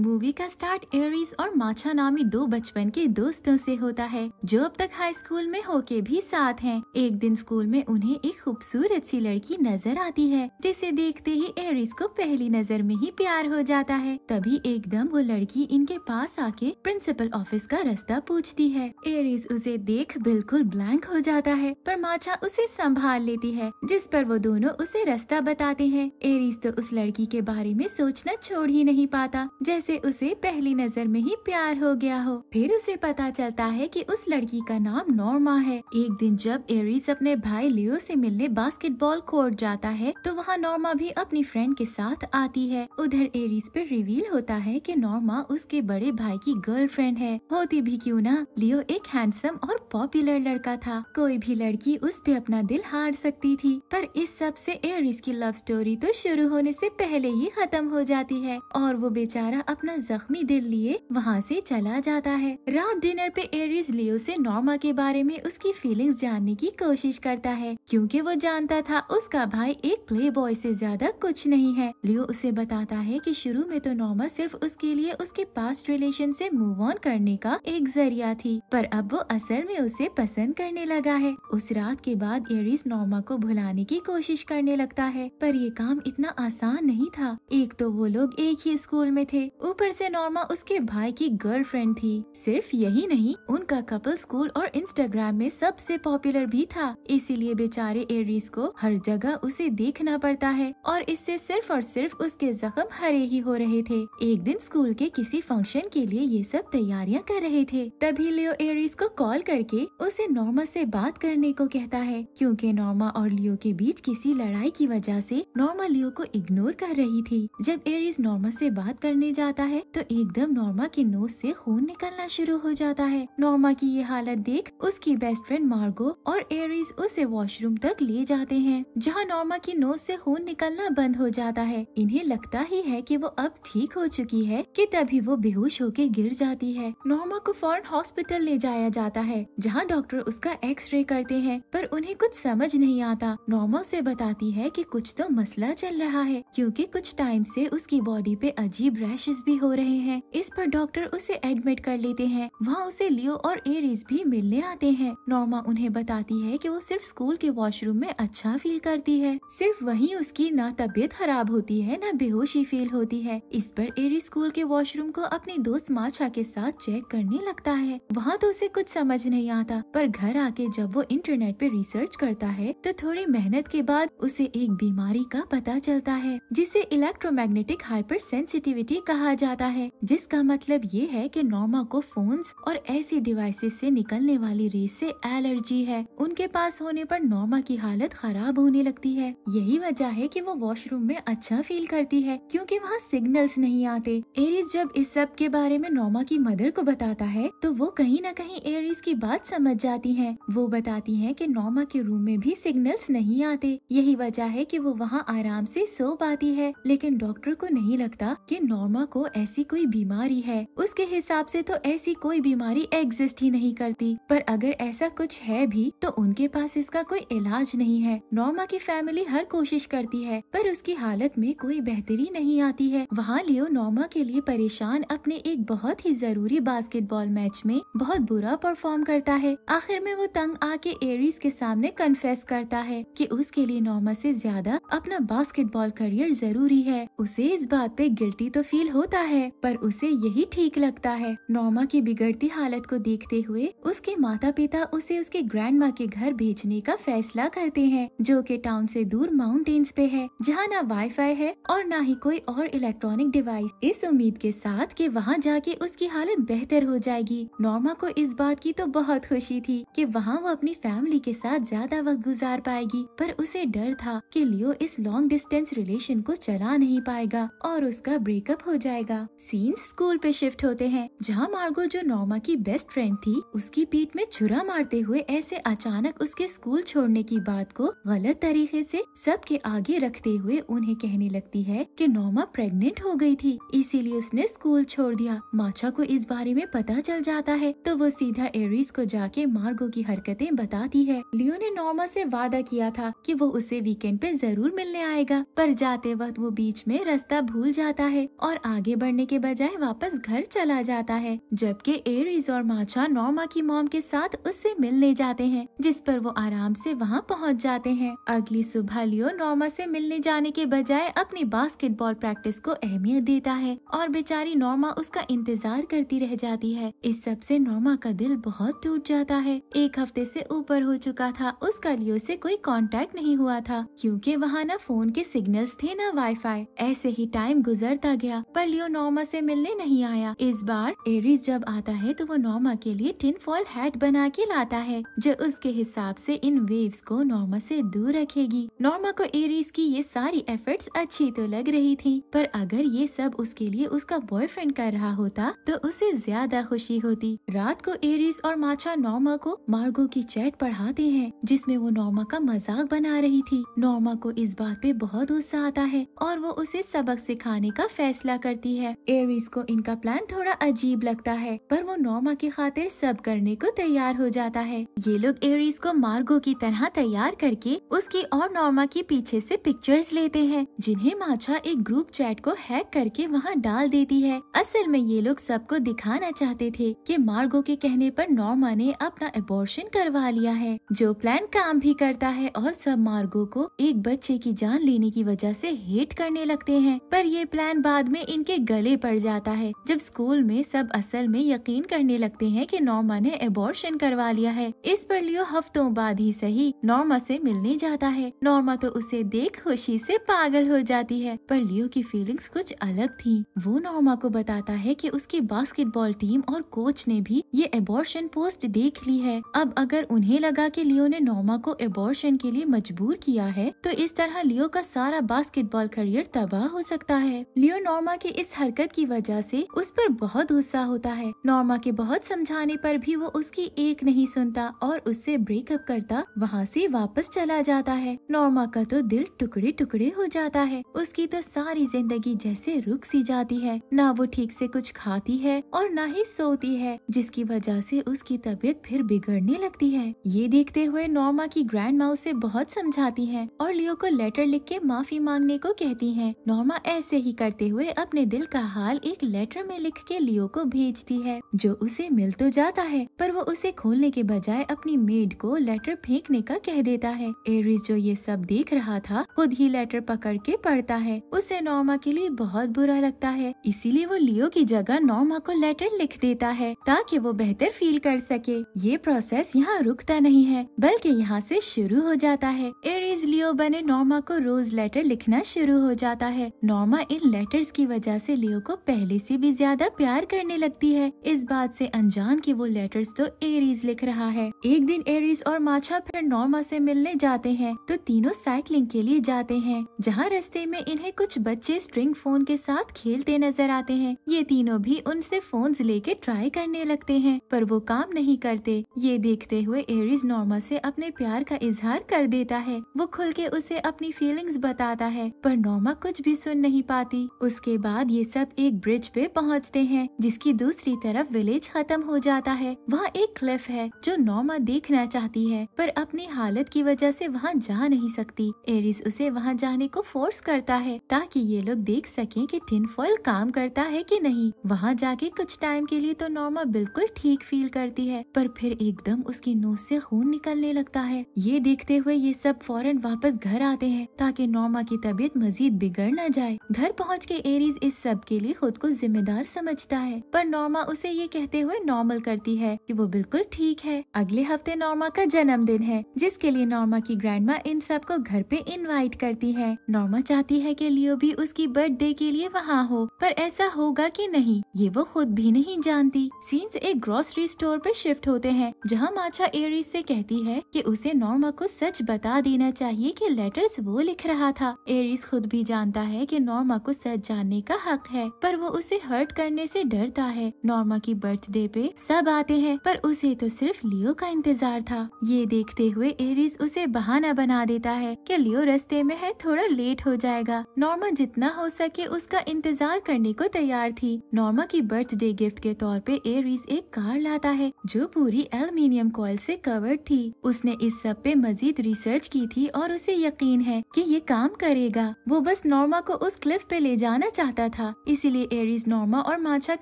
Movie का start Aries और माछा नामी दो बचपन के दोस्तों से होता है जो अब तक हाई स्कूल में होके भी साथ हैं। एक दिन स्कूल में उन्हें एक खूबसूरत सी लड़की नजर आती है जिसे देखते ही एरीज को पहली नजर में ही प्यार हो जाता है तभी एकदम वो लड़की इनके पास आके प्रिंसिपल ऑफिस का रास्ता पूछती है एरीज उसे देख बिल्कुल ब्लैंक हो जाता है पर माछा उसे संभाल लेती है जिस पर वो दोनों उसे रास्ता बताते हैं एरीज तो उस लड़की के बारे में सोचना छोड़ ही नहीं पाता जैसे जैसे उसे पहली नजर में ही प्यार हो गया हो फिर उसे पता चलता है कि उस लड़की का नाम नॉर्मा है एक दिन जब एरिस अपने भाई लियो से मिलने बास्केटबॉल कोर्ट जाता है तो वहाँ नॉर्मा भी अपनी फ्रेंड के साथ आती है उधर एरिस पर रिवील होता है कि नॉर्मा उसके बड़े भाई की गर्लफ्रेंड है होती भी क्यूँ ना लियो एक हैंडसम और पॉपुलर लड़का था कोई भी लड़की उस पे अपना दिल हार सकती थी पर इस सब से एरिस की लव स्टोरी तो शुरू होने से पहले ही खत्म हो जाती है और वो बेचारा अपना जख्मी दिल लिए वहाँ से चला जाता है रात डिनर पे एरिस लियो से नॉर्मा के बारे में उसकी फीलिंग्स जानने की कोशिश करता है क्योंकि वो जानता था उसका भाई एक प्ले बॉय से ज्यादा कुछ नहीं है लियो उसे बताता है कि शुरू में तो नॉर्मा सिर्फ उसके लिए उसके पास्ट रिलेशन से मूव ऑन करने का एक जरिया थी पर अब वो असल में उसे पसंद करने लगा है उस रात के बाद एरिस नॉर्मा को भुलाने की कोशिश करने लगता है पर ये काम इतना आसान नहीं था एक तो वो लोग एक ही स्कूल में थे ऊपर से नॉर्मा उसके भाई की गर्लफ्रेंड थी सिर्फ यही नहीं उनका कपल स्कूल और इंस्टाग्राम में सबसे पॉपुलर भी था इसीलिए बेचारे एरिस को हर जगह उसे देखना पड़ता है और इससे सिर्फ और सिर्फ उसके जख्म हरे ही हो रहे थे एक दिन स्कूल के किसी फंक्शन के लिए ये सब तैयारियाँ कर रहे थे तभी लियो एरिस को कॉल करके उसे नॉर्मा ऐसी बात करने को कहता है क्यूँकी नॉर्मा और लियो के बीच किसी लड़ाई की वजह ऐसी नॉर्मा लियो को इग्नोर कर रही थी जब एरिस नॉर्मा ऐसी बात करने जाती जाता है तो एकदम नॉर्मा के नोज से खून निकलना शुरू हो जाता है नॉर्मा की ये हालत देख उसकी बेस्ट फ्रेंड मार्गो और एरिस उसे वॉशरूम तक ले जाते हैं जहाँ नॉर्मा की नोज से खून निकलना बंद हो जाता है इन्हें लगता ही है कि वो अब ठीक हो चुकी है कि तभी वो बेहोश होके गिर जाती है नॉर्मा को फॉरन हॉस्पिटल ले जाया जाता है जहाँ डॉक्टर उसका एक्सरे करते हैं पर उन्हें कुछ समझ नहीं आता नॉर्मा उसे बताती है कि कुछ तो मसला चल रहा है क्योंकि कुछ टाइम से उसकी बॉडी पे अजीब रैशेस भी हो रहे हैं इस पर डॉक्टर उसे एडमिट कर लेते हैं वहाँ उसे लियो और एरिस भी मिलने आते हैं नॉर्मा उन्हें बताती है कि वो सिर्फ स्कूल के वॉशरूम में अच्छा फील करती है सिर्फ वहीं उसकी ना तबीयत खराब होती है ना बेहोशी फील होती है इस पर एरिस स्कूल के वॉशरूम को अपनी दोस्त माछा के साथ चेक करने लगता है वहाँ तो उसे कुछ समझ नहीं आता पर घर आके जब वो इंटरनेट पे रिसर्च करता है तो थोड़ी मेहनत के बाद उसे एक बीमारी का पता चलता है जिसे इलेक्ट्रोमैग्नेटिक हाइपर सेंसिटिविटी कहा आ जाता है जिसका मतलब ये है कि नॉर्मा को फोन्स और ऐसी डिवाइसेस से निकलने वाली रेस से एलर्जी है उनके पास होने पर नॉर्मा की हालत खराब होने लगती है यही वजह है कि वो वॉशरूम में अच्छा फील करती है क्योंकि वहाँ सिग्नल्स नहीं आते एरिस जब इस सब के बारे में नॉर्मा की मदर को बताता है तो वो कहीं न कहीं एरिस की बात समझ जाती है वो बताती है की नॉर्मा के रूम में भी सिग्नल्स नहीं आते यही वजह है की वो वहाँ आराम ऐसी सो पाती है लेकिन डॉक्टर को नहीं लगता की नॉर्मा को ऐसी कोई बीमारी है उसके हिसाब से तो ऐसी कोई बीमारी एग्जिस्ट ही नहीं करती पर अगर ऐसा कुछ है भी तो उनके पास इसका कोई इलाज नहीं है नॉर्मा की फैमिली हर कोशिश करती है पर उसकी हालत में कोई बेहतरी नहीं आती है वहाँ लियो नॉर्मा के लिए परेशान अपने एक बहुत ही जरूरी बास्केटबॉल मैच में बहुत बुरा परफॉर्म करता है आखिर में वो तंग आके एरीज के सामने कन्फेस करता है की उसके लिए नॉर्मा ऐसी ज्यादा अपना बास्केटबॉल करियर जरूरी है उसे इस बात पे गिल्टी तो फील हो होता है पर उसे यही ठीक लगता है नॉर्मा की बिगड़ती हालत को देखते हुए उसके माता पिता उसे उसके ग्रैंड के घर भेजने का फैसला करते हैं जो कि टाउन से दूर माउंटेन्स पे है जहाँ ना वाईफाई है और ना ही कोई और इलेक्ट्रॉनिक डिवाइस इस उम्मीद के साथ की वहाँ जाके उसकी हालत बेहतर हो जाएगी नॉर्मा को इस बात की तो बहुत खुशी थी कि वहाँ वो अपनी फैमिली के साथ ज्यादा वक्त गुजार पाएगी पर उसे डर था कि लियो इस लॉन्ग डिस्टेंस रिलेशन को चला नहीं पाएगा और उसका ब्रेकअप हो जाएगा जाएगा सीन्स स्कूल पे शिफ्ट होते हैं जहाँ मार्गो जो नॉर्मा की बेस्ट फ्रेंड थी उसकी पीठ में छुरा मारते हुए ऐसे अचानक उसके स्कूल छोड़ने की बात को गलत तरीके से सबके आगे रखते हुए उन्हें कहने लगती है कि नॉर्मा प्रेग्नेंट हो गई थी इसीलिए उसने स्कूल छोड़ दिया माचा को इस बारे में पता चल जाता है तो वो सीधा एरिस को जाके मार्गो की हरकते बताती है लियो ने नॉर्मा से वादा किया था कि वो उसे वीकेंड पे जरूर मिलने आएगा पर जाते वक्त वो बीच में रास्ता भूल जाता है और आगे आगे बढ़ने के बजाय वापस घर चला जाता है जबकि एरिज और माचा नॉर्मा की मॉम के साथ उससे मिलने जाते हैं जिस पर वो आराम से वहाँ पहुँच जाते हैं अगली सुबह लियो नॉर्मा से मिलने जाने के बजाय अपनी बास्केटबॉल प्रैक्टिस को अहमियत देता है और बेचारी नॉर्मा उसका इंतजार करती रह जाती है इस सब ऐसी नॉर्मा का दिल बहुत टूट जाता है एक हफ्ते से ऊपर हो चुका था उसका लियो से कोई कॉन्टेक्ट नहीं हुआ था क्यूँकी वहाँ न फोन के सिग्नल थे न वाई ऐसे ही टाइम गुजरता गया पर लियो नॉर्मा से मिलने नहीं आया इस बार एरिस जब आता है तो वो नॉर्मा के लिए टिन फॉल हैट बना के लाता है जो उसके हिसाब से इन वेव्स को नॉर्मा से दूर रखेगी नॉर्मा को एरिस की ये सारी एफर्ट्स अच्छी तो लग रही थी पर अगर ये सब उसके लिए उसका बॉयफ्रेंड कर रहा होता तो उसे ज्यादा खुशी होती रात को एरिस और माचा नॉर्मा को मार्गो की चैट पढ़ाते हैं जिसमे वो नॉर्मा का मजाक बना रही थी नॉर्मा को इस बात पे बहुत गुस्सा आता है और वो उसे सबक सिखाने का फैसला करती होती है एरिस को इनका प्लान थोड़ा अजीब लगता है पर वो नोमा की खातिर सब करने को तैयार हो जाता है ये लोग एरिस को मार्गो की तरह तैयार करके उसकी और नोमा की पीछे से पिक्चर्स लेते हैं जिन्हें माछा एक ग्रुप चैट को हैक करके वहाँ डाल देती है असल में ये लोग सबको दिखाना चाहते थे की मार्गो के कहने पर नॉर्मा ने अपना एबॉर्शन करवा लिया है जो प्लान काम भी करता है और सब मार्गो को एक बच्चे की जान लेने की वजह से हेट करने लगते हैं पर ये प्लान बाद में इनके के गले पड़ जाता है जब स्कूल में सब असल में यकीन करने लगते हैं कि नॉर्मा ने एबॉर्शन करवा लिया है इस पर लियो हफ्तों बाद ही सही नॉर्मा से मिलने जाता है नॉर्मा तो उसे देख खुशी से पागल हो जाती है पर लियो की फीलिंग्स कुछ अलग थी वो नॉर्मा को बताता है कि उसकी बास्केटबॉल टीम और कोच ने भी ये एबॉर्शन पोस्ट देख ली है अब अगर उन्हें लगा कि लियो ने नॉर्मा को एबॉर्शन के लिए मजबूर किया है तो इस तरह लियो का सारा बास्केटबॉल करियर तबाह हो सकता है लियो नॉर्मा के इस हरकत की वजह से उस पर बहुत गुस्सा होता है नॉर्मा के बहुत समझाने पर भी वो उसकी एक नहीं सुनता और उससे ब्रेकअप करता वहाँ से वापस चला जाता है नॉर्मा का तो दिल टुकड़े टुकड़े हो जाता है उसकी तो सारी जिंदगी जैसे रुक सी जाती है न वो ठीक से कुछ खाती है और ना ही सोती है जिसकी वजह ऐसी उसकी तबीयत फिर बिगड़ने लगती है ये देखते हुए नॉर्मा की ग्रैंड माउ ऐसी बहुत समझाती है और लियो को लेटर लिख के माफी मांगने को कहती है नॉर्मा ऐसे ही करते हुए अपने दिल का हाल एक लेटर में लिख के लियो को भेजती है जो उसे मिल तो जाता है पर वो उसे खोलने के बजाय अपनी मेड को लेटर फेंकने का कह देता है एरिस जो ये सब देख रहा था खुद ही लेटर पकड़ के पढ़ता है उसे नॉर्मा के लिए बहुत बुरा लगता है इसीलिए वो लियो की जगह नॉर्मा को लेटर लिख देता है ताकि वो बेहतर फील कर सके ये प्रोसेस यहाँ रुकता नहीं है बल्कि यहाँ से शुरू हो जाता है एरिस लियो बने नॉर्मा को रोज लेटर लिखना शुरू हो जाता है नॉर्मा इन लेटर्स की वजह से लियो को पहले से भी ज्यादा प्यार करने लगती है इस बात से अनजान की वो लेटर्स तो एरीज लिख रहा है एक दिन एरीज और माछा फिर नॉर्मा से मिलने जाते हैं तो तीनों साइकिलिंग के लिए जाते हैं जहाँ रस्ते में इन्हें कुछ बच्चे स्ट्रिंग फोन के साथ खेलते नजर आते हैं ये तीनों भी उनसे फोन लेके ट्राई करने लगते है पर वो काम नहीं करते ये देखते हुए एरीज नॉर्मा से अपने प्यार का इजहार कर देता है वो खुल के उसे अपनी फीलिंग्स बताता है पर नॉर्मा कुछ भी सुन नहीं पाती उसके बाद बाद ये सब एक ब्रिज पे पहुँचते हैं जिसकी दूसरी तरफ विलेज खत्म हो जाता है वहाँ एक क्लिफ है जो नॉर्मा देखना चाहती है पर अपनी हालत की वजह से वहाँ जा नहीं सकती एरिस उसे वहाँ जाने को फोर्स करता है ताकि ये लोग देख सकें कि टिनफॉल काम करता है कि नहीं वहाँ जाके कुछ टाइम के लिए तो नॉर्मा बिल्कुल ठीक फील करती है पर फिर एकदम उसकी नोज ऐसी खून निकलने लगता है ये देखते हुए ये सब फौरन वापस घर आते हैं ताकि नॉर्मा की तबीयत मजीद बिगड़ न जाए घर पहुँच के एरिस इस इस सब के लिए खुद को जिम्मेदार समझता है पर नॉर्मा उसे ये कहते हुए नॉर्मल करती है कि वो बिल्कुल ठीक है अगले हफ्ते नॉर्मा का जन्मदिन है जिसके लिए नॉर्मा की माँ इन सब को घर पे इनवाइट करती है नॉर्मा चाहती है कि लियो भी उसकी बर्थडे के लिए वहाँ हो पर ऐसा होगा कि नहीं ये वो खुद भी नहीं जानती सीन्स एक ग्रोसरी स्टोर पे शिफ्ट होते हैं जहाँ माछा एरिस से कहती है कि उसे नॉर्मा को सच बता देना चाहिए कि लेटर्स वो लिख रहा था एरिस खुद भी जानता है कि नॉर्मा को सच जानने का हक है पर वो उसे हर्ट करने से डरता है नॉर्मा की बर्थडे पे सब आते हैं पर उसे तो सिर्फ लियो का इंतजार था ये देखते हुए एरिस उसे बहाना बना देता है कि लियो रस्ते में है थोड़ा लेट हो जाएगा नॉर्मा जितना हो सके उसका इंतजार करने को तैयार थी नॉर्मा की बर्थडे गिफ्ट के तौर पे एरिस एक कार लाता है जो पूरी एल्यूमिनियम कॉल से कवर्ड थी उसने इस सब पे मजीद रिसर्च की थी और उसे यकीन है कि ये काम करेगा वो बस नॉर्मा को उस क्लिफ पे ले जाना चाहता था इसीलिए एरीज नॉर्मा और माछा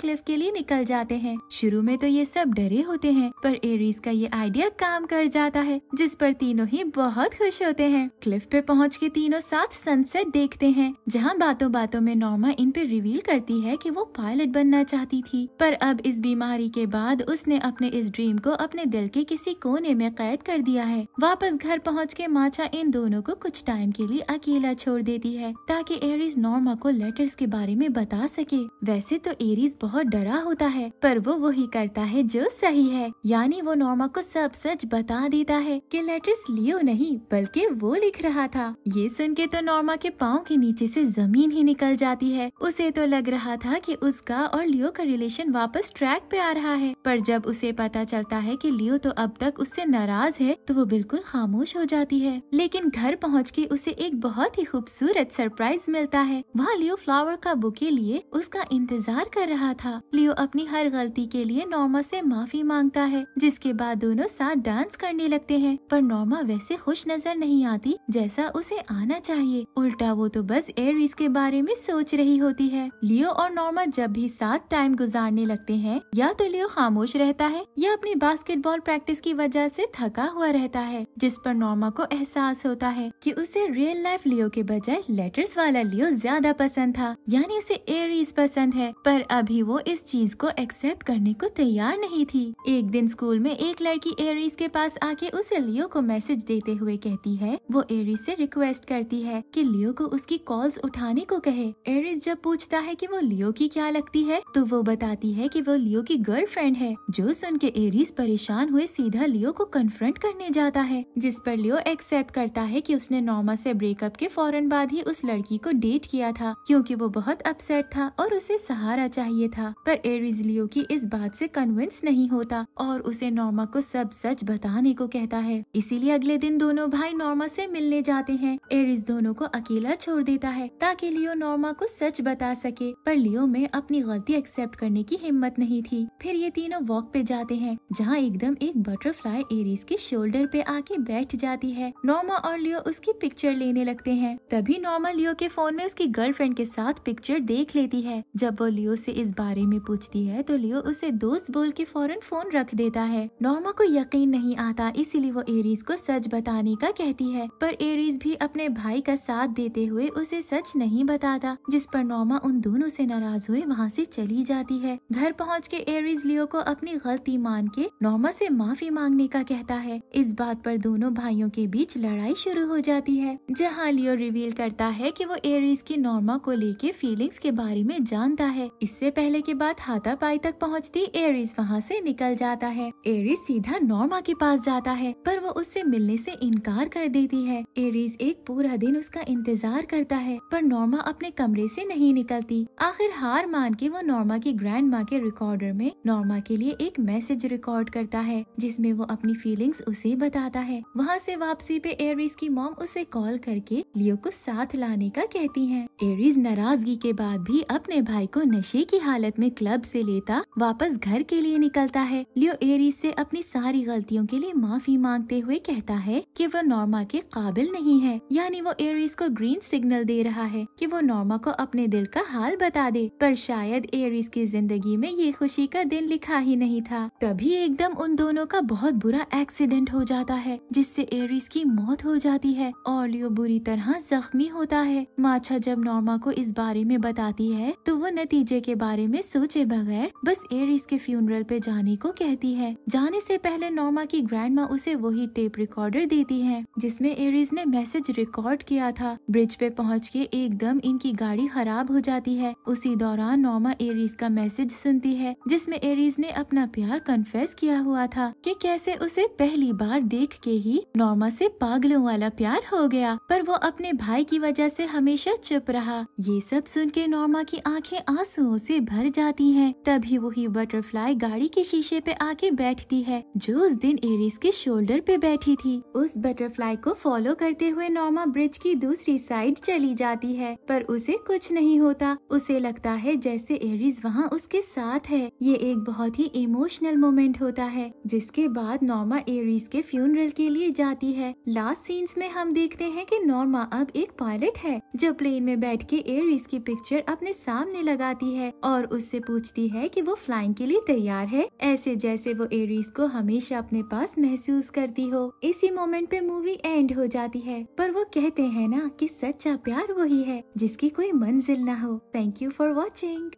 क्लिफ के लिए निकल जाते हैं शुरू में तो ये सब डरे होते हैं पर एरीज का ये आइडिया काम कर जाता है जिस पर तीनों ही बहुत खुश होते हैं क्लिफ पे पहुँच के तीनों साथ सनसेट देखते हैं जहाँ बातों बातों में नॉर्मा इन पे रिवील करती है की वो पायलट बनना चाहती थी पर अब इस बीमारी के बाद उसने अपने इस ड्रीम को अपने दिल के किसी कोने में कैद कर दिया है वापस घर पहुँच के माचा इन दोनों को कुछ टाइम के लिए अकेला छोड़ देती है ताकि एरिस नॉर्मा को लेटर्स के बारे में में बता सके वैसे तो एरीज बहुत डरा होता है पर वो वही करता है जो सही है यानी वो नॉर्मा को सब सच बता देता है कि लेटर्स लियो नहीं बल्कि वो लिख रहा था ये सुन के तो नॉर्मा के पाँव के नीचे से जमीन ही निकल जाती है उसे तो लग रहा था कि उसका और लियो का रिलेशन वापस ट्रैक पे आ रहा है पर जब उसे पता चलता है कि लियो तो अब तक उससे नाराज है तो वो बिल्कुल खामोश हो जाती है लेकिन घर पहुँच के उसे एक बहुत ही खूबसूरत सरप्राइज मिलता है वहाँ लियो फ्लावर का बुक के लिए उसका इंतजार कर रहा था लियो अपनी हर गलती के लिए नॉर्मा से माफी मांगता है जिसके बाद दोनों साथ डांस करने लगते हैं पर नॉर्मा वैसे खुश नजर नहीं आती जैसा उसे आना चाहिए उल्टा वो तो बस एरिस के बारे में सोच रही होती है लियो और नॉर्मा जब भी साथ टाइम गुजारने लगते है या तो लियो खामोश रहता है या अपनी बास्केटबॉल प्रैक्टिस की वजह ऐसी थका हुआ रहता है जिस पर नॉर्मा को एहसास होता है की उसे रियल लाइफ लियो के बजाय लेटर्स वाला लियो ज्यादा पसंद था यानी उसे एरीज पसंद है पर अभी वो इस चीज को एक्सेप्ट करने को तैयार नहीं थी एक दिन स्कूल में एक लड़की एरीज के पास आके उसे लियो को मैसेज देते हुए कहती है वो एरीज से रिक्वेस्ट करती है कि लियो को उसकी कॉल्स उठाने को कहे एरीज जब पूछता है कि वो लियो की क्या लगती है तो वो बताती है कि वो लियो की गर्लफ्रेंड है जो सुन के एरीज परेशान हुए सीधा लियो को कन्फ्रंट करने जाता है जिस पर लियो एक्सेप्ट करता है कि उसने नॉर्मा से ब्रेकअप के फौरन बाद ही उस लड़की को डेट किया था क्योंकि वो बहुत अपसेट था और उसे सहारा चाहिए था पर एरिजलियो लियो की इस बात से कन्विंस नहीं होता और उसे नॉर्मा को सब सच बताने को कहता है इसीलिए अगले दिन दोनों भाई नॉर्मा से मिलने जाते हैं एरिस दोनों को अकेला छोड़ देता है ताकि लियो नॉर्मा को सच बता सके पर लियो में अपनी गलती एक्सेप्ट करने की हिम्मत नहीं थी फिर ये तीनों वॉक पे जाते हैं जहाँ एकदम एक बटरफ्लाई एरिस के शोल्डर पे आके बैठ जाती है नॉर्मा और लियो उसकी पिक्चर लेने लगते हैं तभी नॉर्मा लियो के फोन में उसकी गर्लफ्रेंड के साथ पिक्चर पिक्चर देख लेती है जब वो लियो से इस बारे में पूछती है तो लियो उसे दोस्त बोल के फौरन फोन रख देता है नॉर्मा को यकीन नहीं आता इसीलिए वो एरीज को सच बताने का कहती है पर एरीज भी अपने भाई का साथ देते हुए उसे सच नहीं बताता जिस पर नॉर्मा उन दोनों से नाराज हुए वहाँ से चली जाती है घर पहुँच के एरीज लियो को अपनी गलती मान के नॉर्मा से माफी मांगने का कहता है इस बात पर दोनों भाइयों के बीच लड़ाई शुरू हो जाती है जहाँ लियो रिवील करता है कि वो एरीज की नॉर्मा को लेके फीलिंग फीलिंग्स के बारे में जानता है इससे पहले के बाद हाथापाई तक पहुंचती एरिस वहां से निकल जाता है एरिस सीधा नॉर्मा के पास जाता है पर वो उससे मिलने से इनकार कर देती है एरिस एक पूरा दिन उसका इंतजार करता है पर नॉर्मा अपने कमरे से नहीं निकलती आखिर हार मान के वो नॉर्मा की ग्रैंड माँ के रिकॉर्डर में नॉर्मा के लिए एक मैसेज रिकॉर्ड करता है जिसमे वो अपनी फीलिंग्स उसे बताता है वहाँ से वापसी पे एरिस की मॉम उसे कॉल करके लियो को साथ लाने का कहती है एरिस नाराजगी के के बाद भी अपने भाई को नशे की हालत में क्लब से लेता वापस घर के लिए निकलता है लियो एरिस से अपनी सारी गलतियों के लिए माफी मांगते हुए कहता है कि वो नॉर्मा के काबिल नहीं है यानी वो एरिस को ग्रीन सिग्नल दे रहा है कि वो नॉर्मा को अपने दिल का हाल बता दे पर शायद एरिस की जिंदगी में ये खुशी का दिन लिखा ही नहीं था तभी एकदम उन दोनों का बहुत बुरा एक्सीडेंट हो जाता है जिससे एरिस की मौत हो जाती है और लियो बुरी तरह जख्मी होता है माछा जब नॉर्मा को इस बारे में बताती है तो वो नतीजे के बारे में सोचे बगैर बस एरिस के फ्यूनरल पे जाने को कहती है जाने से पहले नॉर्मा की ग्रैंड उसे वही टेप रिकॉर्डर देती है जिसमे एरिस ने मैसेज रिकॉर्ड किया था ब्रिज पे पहुँच के एकदम इनकी गाड़ी खराब हो जाती है उसी दौरान नॉर्मा एरिस का मैसेज सुनती है जिसमे एरिस ने अपना प्यार कन्फेस किया हुआ था की कैसे उसे पहली बार देख के ही नॉर्मा ऐसी पागलों वाला प्यार हो गया पर वो अपने भाई की वजह से हमेशा चुप रहा ये सब सुन के नॉर्मा की आंखें आंसुओं से भर जाती हैं। तभी वही बटरफ्लाई गाड़ी के शीशे पे आके बैठती है जो उस दिन एरिस के शोल्डर पे बैठी थी उस बटरफ्लाई को फॉलो करते हुए नॉर्मा ब्रिज की दूसरी साइड चली जाती है पर उसे कुछ नहीं होता उसे लगता है जैसे एरिस वहाँ उसके साथ है ये एक बहुत ही इमोशनल मोमेंट होता है जिसके बाद नॉर्मा एरिस के फ्यूनरल के लिए जाती है लास्ट सीन्स में हम देखते हैं कि नॉर्मा अब एक पायलट है जो प्लेन में बैठ के एरिस की पिक्चर पिक्चर अपने सामने लगाती है और उससे पूछती है कि वो फ्लाइंग के लिए तैयार है ऐसे जैसे वो एरीज को हमेशा अपने पास महसूस करती हो इसी मोमेंट पे मूवी एंड हो जाती है पर वो कहते हैं ना कि सच्चा प्यार वही है जिसकी कोई मंजिल ना हो थैंक यू फॉर वॉचिंग